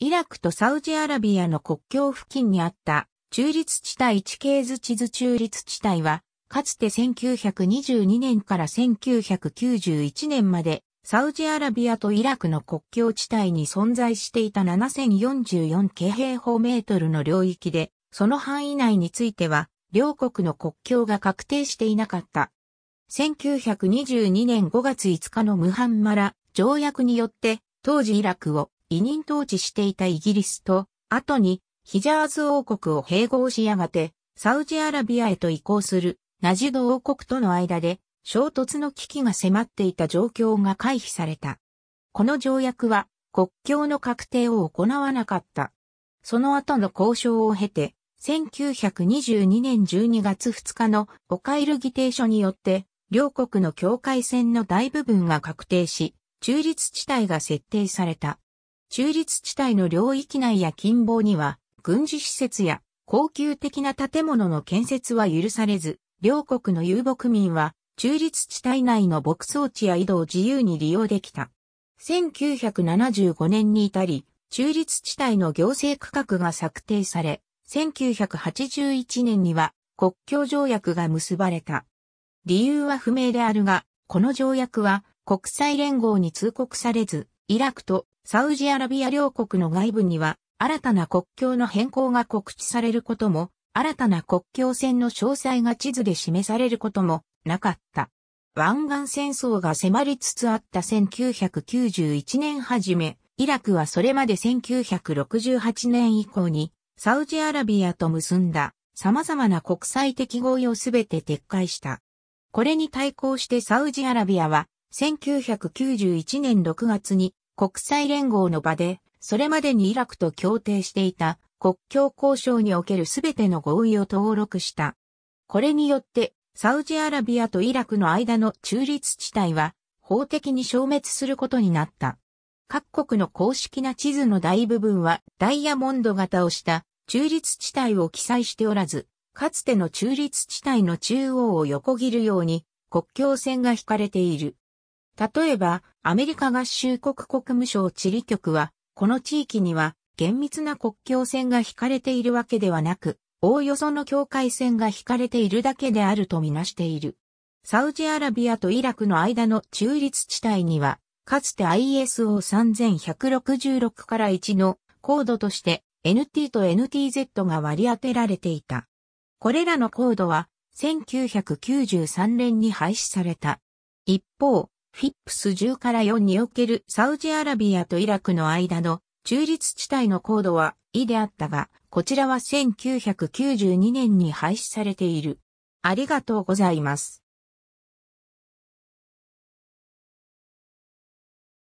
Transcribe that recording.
イラクとサウジアラビアの国境付近にあった中立地帯地形図地図中立地帯は、かつて1922年から1991年まで、サウジアラビアとイラクの国境地帯に存在していた7044平方メートルの領域で、その範囲内については、両国の国境が確定していなかった。1922年5月5日のムハンマラ条約によって、当時イラクを委任統治していたイギリスと、後にヒジャーズ王国を併合しやがて、サウジアラビアへと移行するナジド王国との間で衝突の危機が迫っていた状況が回避された。この条約は国境の確定を行わなかった。その後の交渉を経て、1922年12月2日のオカイル議定書によって、両国の境界線の大部分が確定し、中立地帯が設定された。中立地帯の領域内や近傍には、軍事施設や高級的な建物の建設は許されず、両国の遊牧民は、中立地帯内の牧草地や井戸を自由に利用できた。1975年に至り、中立地帯の行政区画が策定され、1981年には国境条約が結ばれた。理由は不明であるが、この条約は国際連合に通告されず、イラクとサウジアラビア両国の外部には新たな国境の変更が告知されることも、新たな国境線の詳細が地図で示されることもなかった。湾岸戦争が迫りつつあった1991年初め、イラクはそれまで1968年以降にサウジアラビアと結んだ様々な国際的合意をすべて撤回した。これに対抗してサウジアラビアは1991年6月に国際連合の場で、それまでにイラクと協定していた国境交渉におけるすべての合意を登録した。これによって、サウジアラビアとイラクの間の中立地帯は法的に消滅することになった。各国の公式な地図の大部分はダイヤモンド型をした中立地帯を記載しておらず、かつての中立地帯の中央を横切るように国境線が引かれている。例えば、アメリカ合衆国国務省地理局は、この地域には厳密な国境線が引かれているわけではなく、おおよその境界線が引かれているだけであるとみなしている。サウジアラビアとイラクの間の中立地帯には、かつて ISO3166 から1のコードとして NT と NTZ が割り当てられていた。これらのコードは1993年に廃止された。一方、フィップス10から4におけるサウジアラビアとイラクの間の中立地帯の高度は異であったが、こちらは1992年に廃止されている。ありがとうございます。